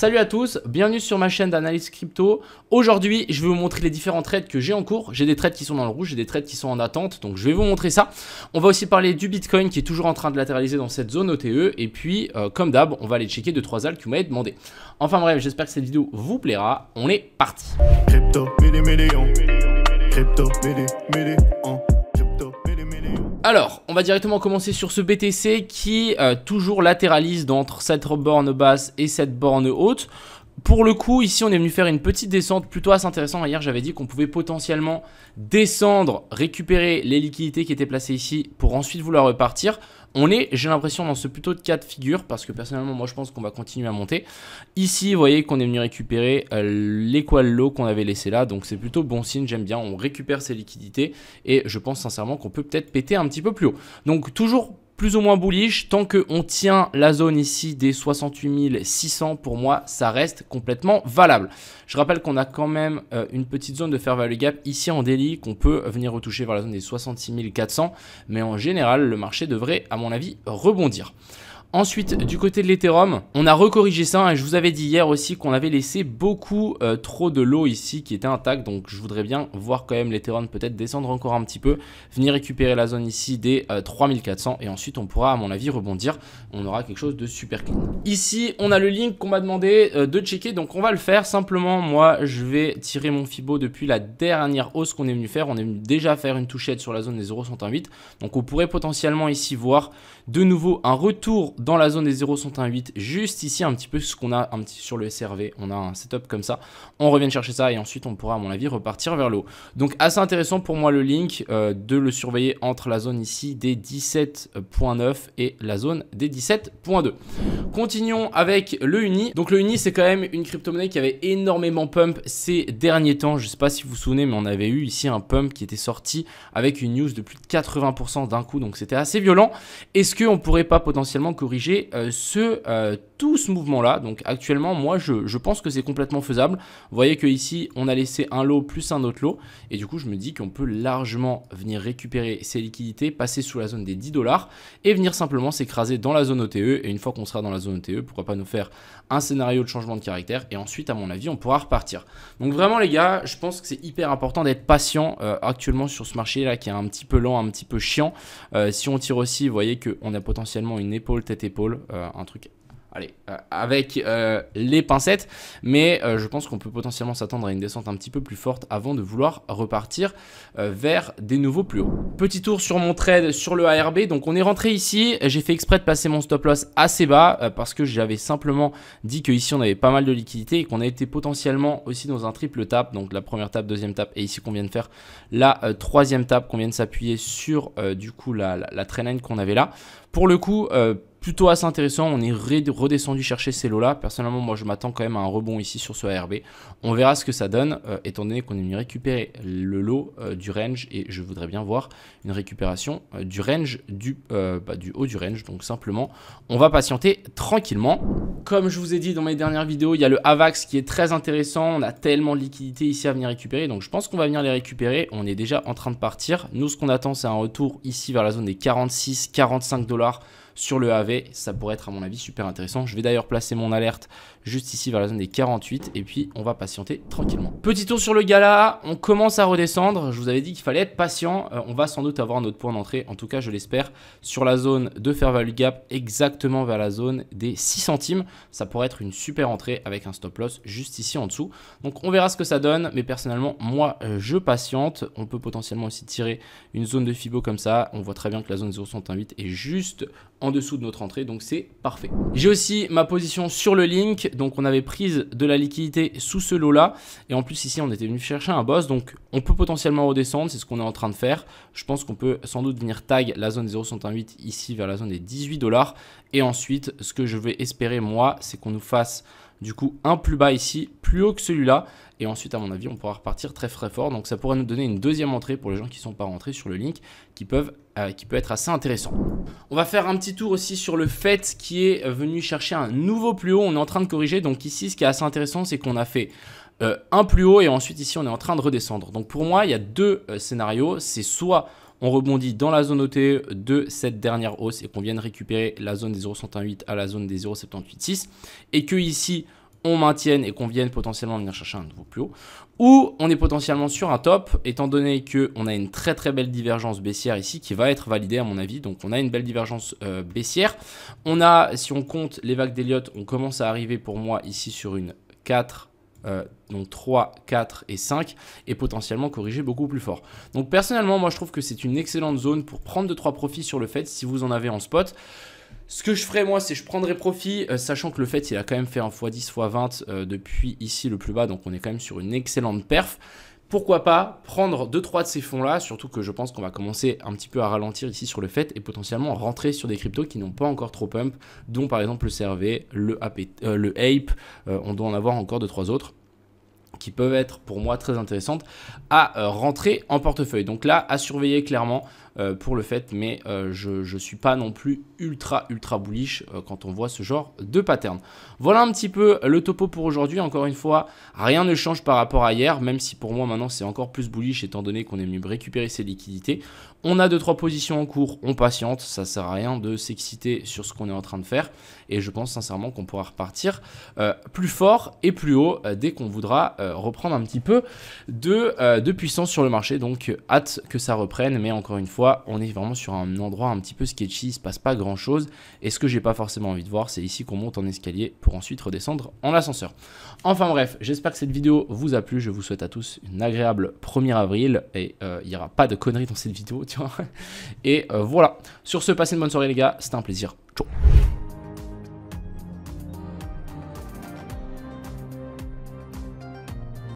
Salut à tous, bienvenue sur ma chaîne d'analyse crypto. Aujourd'hui, je vais vous montrer les différents trades que j'ai en cours. J'ai des trades qui sont dans le rouge, j'ai des trades qui sont en attente, donc je vais vous montrer ça. On va aussi parler du Bitcoin qui est toujours en train de latéraliser dans cette zone OTE. Et puis, euh, comme d'hab, on va aller checker 2-3 alts que vous m'avez demandé. Enfin bref, j'espère que cette vidéo vous plaira. On est parti. Crypto, crypto, alors, on va directement commencer sur ce BTC qui euh, toujours latéralise d'entre cette borne basse et cette borne haute pour le coup, ici, on est venu faire une petite descente plutôt assez intéressante. Hier, j'avais dit qu'on pouvait potentiellement descendre, récupérer les liquidités qui étaient placées ici pour ensuite vouloir repartir. On est, j'ai l'impression, dans ce plutôt de cas de figure parce que personnellement, moi, je pense qu'on va continuer à monter. Ici, vous voyez qu'on est venu récupérer les euh, l'équal qu'on avait laissé là. Donc, c'est plutôt bon signe, j'aime bien. On récupère ces liquidités et je pense sincèrement qu'on peut peut-être péter un petit peu plus haut. Donc, toujours plus ou moins bullish. Tant qu'on tient la zone ici des 68 600, pour moi, ça reste complètement valable. Je rappelle qu'on a quand même euh, une petite zone de fair value gap ici en délit qu'on peut venir retoucher vers la zone des 66 400. Mais en général, le marché devrait, à mon avis, rebondir. Ensuite, du côté de l'Ethereum, on a recorrigé ça. Hein, et je vous avais dit hier aussi qu'on avait laissé beaucoup euh, trop de l'eau ici qui était intacte. Donc, je voudrais bien voir quand même l'Ethereum peut-être descendre encore un petit peu, venir récupérer la zone ici des 3400. Euh, et ensuite, on pourra, à mon avis, rebondir. On aura quelque chose de super clean. Ici, on a le link qu'on m'a demandé euh, de checker. Donc, on va le faire. Simplement, moi, je vais tirer mon Fibo depuis la dernière hausse qu'on est venu faire. On est venu déjà faire une touchette sur la zone des 0,108. Donc, on pourrait potentiellement ici voir de nouveau un retour dans la zone des 0,118, juste ici un petit peu ce qu'on a un petit, sur le SRV. On a un setup comme ça. On revient chercher ça et ensuite on pourra à mon avis repartir vers le haut. Donc assez intéressant pour moi le link euh, de le surveiller entre la zone ici des 17.9 et la zone des 17.2. Continuons avec le Uni. Donc le Uni c'est quand même une crypto-monnaie qui avait énormément pump ces derniers temps. Je sais pas si vous vous souvenez mais on avait eu ici un pump qui était sorti avec une news de plus de 80% d'un coup donc c'était assez violent. Est-ce qu'on pourrait pas potentiellement que corriger euh, ce euh, tout ce mouvement-là. Donc actuellement, moi, je, pense que c'est complètement faisable. Vous voyez qu'ici, on a laissé un lot plus un autre lot. Et du coup, je me dis qu'on peut largement venir récupérer ces liquidités, passer sous la zone des 10 dollars et venir simplement s'écraser dans la zone OTE. Et une fois qu'on sera dans la zone OTE, pourquoi pas nous faire un scénario de changement de caractère. Et ensuite, à mon avis, on pourra repartir. Donc vraiment, les gars, je pense que c'est hyper important d'être patient euh, actuellement sur ce marché-là qui est un petit peu lent, un petit peu chiant. Euh, si on tire aussi, vous voyez qu'on a potentiellement une épaule tête-épaule, euh, un truc allez, euh, avec euh, les pincettes, mais euh, je pense qu'on peut potentiellement s'attendre à une descente un petit peu plus forte avant de vouloir repartir vers des nouveaux plus hauts. Petit tour sur mon trade sur le ARB, donc on est rentré ici, j'ai fait exprès de passer mon stop loss assez bas parce que j'avais simplement dit que ici on avait pas mal de liquidités et qu'on a été potentiellement aussi dans un triple tap, donc la première tape, deuxième tape et ici qu'on vient de faire la troisième tape, qu'on vient de s'appuyer sur du coup la, la, qu'on avait là. Pour le coup, plutôt assez intéressant. On est redescendu chercher ces lots-là. Personnellement, moi, je m'attends quand même à un rebond ici sur ce ARB. On verra ce que ça donne, euh, étant donné qu'on est venu récupérer le lot euh, du range. Et je voudrais bien voir une récupération euh, du range du, bah, du haut du range. Donc, simplement, on va patienter tranquillement. Comme je vous ai dit dans mes dernières vidéos, il y a le AVAX qui est très intéressant. On a tellement de liquidités ici à venir récupérer. Donc, je pense qu'on va venir les récupérer. On est déjà en train de partir. Nous, ce qu'on attend, c'est un retour ici vers la zone des 46, 45 dollars sur le AV. Ça pourrait être à mon avis super intéressant. Je vais d'ailleurs placer mon alerte juste ici vers la zone des 48 et puis on va patienter tranquillement. Petit tour sur le gala, on commence à redescendre. Je vous avais dit qu'il fallait être patient. Euh, on va sans doute avoir notre point d'entrée, en tout cas je l'espère, sur la zone de Fair Value Gap, exactement vers la zone des 6 centimes. Ça pourrait être une super entrée avec un stop loss juste ici en dessous. Donc on verra ce que ça donne, mais personnellement moi euh, je patiente. On peut potentiellement aussi tirer une zone de Fibo comme ça. On voit très bien que la zone 068 est juste en en dessous de notre entrée, donc c'est parfait. J'ai aussi ma position sur le link, donc on avait prise de la liquidité sous ce lot là, et en plus ici on était venu chercher un boss, donc on peut potentiellement redescendre, c'est ce qu'on est en train de faire. Je pense qu'on peut sans doute venir tag la zone des ici vers la zone des 18 dollars, et ensuite ce que je vais espérer moi, c'est qu'on nous fasse du coup, un plus bas ici, plus haut que celui-là. Et ensuite, à mon avis, on pourra repartir très très fort. Donc ça pourrait nous donner une deuxième entrée pour les gens qui ne sont pas rentrés sur le link, qui, peuvent, euh, qui peut être assez intéressant. On va faire un petit tour aussi sur le fait qui est venu chercher un nouveau plus haut. On est en train de corriger. Donc ici, ce qui est assez intéressant, c'est qu'on a fait euh, un plus haut et ensuite ici, on est en train de redescendre. Donc pour moi, il y a deux euh, scénarios. C'est soit on rebondit dans la zone OTE de cette dernière hausse et qu'on vienne récupérer la zone des 0,118 à la zone des 0,786 et que ici on maintienne et qu'on vienne potentiellement venir chercher un nouveau plus haut, ou on est potentiellement sur un top, étant donné qu'on a une très très belle divergence baissière ici qui va être validée à mon avis, donc on a une belle divergence euh, baissière. On a, si on compte les vagues d'Elliott, on commence à arriver pour moi ici sur une 4, euh, donc 3, 4 et 5 et potentiellement corriger beaucoup plus fort. Donc personnellement, moi je trouve que c'est une excellente zone pour prendre 2-3 profits sur le fait si vous en avez en spot. Ce que je ferais moi, c'est je prendrais profit, euh, sachant que le fait il a quand même fait un x10 x20 euh, depuis ici le plus bas, donc on est quand même sur une excellente perf pourquoi pas prendre 2-3 de ces fonds-là, surtout que je pense qu'on va commencer un petit peu à ralentir ici sur le fait et potentiellement rentrer sur des cryptos qui n'ont pas encore trop pump, dont par exemple le CRV, le, AP, Ape, on doit en avoir encore 2-3 autres qui peuvent être pour moi très intéressantes à euh, rentrer en portefeuille. Donc là, à surveiller clairement euh, pour le fait, mais euh, je ne suis pas non plus ultra, ultra bullish quand on voit ce genre de pattern. Voilà un petit peu le topo pour aujourd'hui. Encore une fois, rien ne change par rapport à hier, même si pour moi maintenant c'est encore plus bullish étant donné qu'on est mieux récupérer ses liquidités. On a 2-3 positions en cours, on patiente, ça sert à rien de s'exciter sur ce qu'on est en train de faire. Et je pense sincèrement qu'on pourra repartir euh, plus fort et plus haut euh, dès qu'on voudra euh, reprendre un petit peu de, de puissance sur le marché. Donc hâte que ça reprenne, mais encore une fois, on est vraiment sur un endroit un petit peu sketchy, il se passe pas grand chose. Et ce que j'ai pas forcément envie de voir, c'est ici qu'on monte en escalier pour ensuite redescendre en ascenseur. Enfin bref, j'espère que cette vidéo vous a plu. Je vous souhaite à tous une agréable 1er avril et il n'y aura pas de conneries dans cette vidéo. Et euh, voilà. Sur ce, passez une bonne soirée, les gars. C'était un plaisir. Ciao.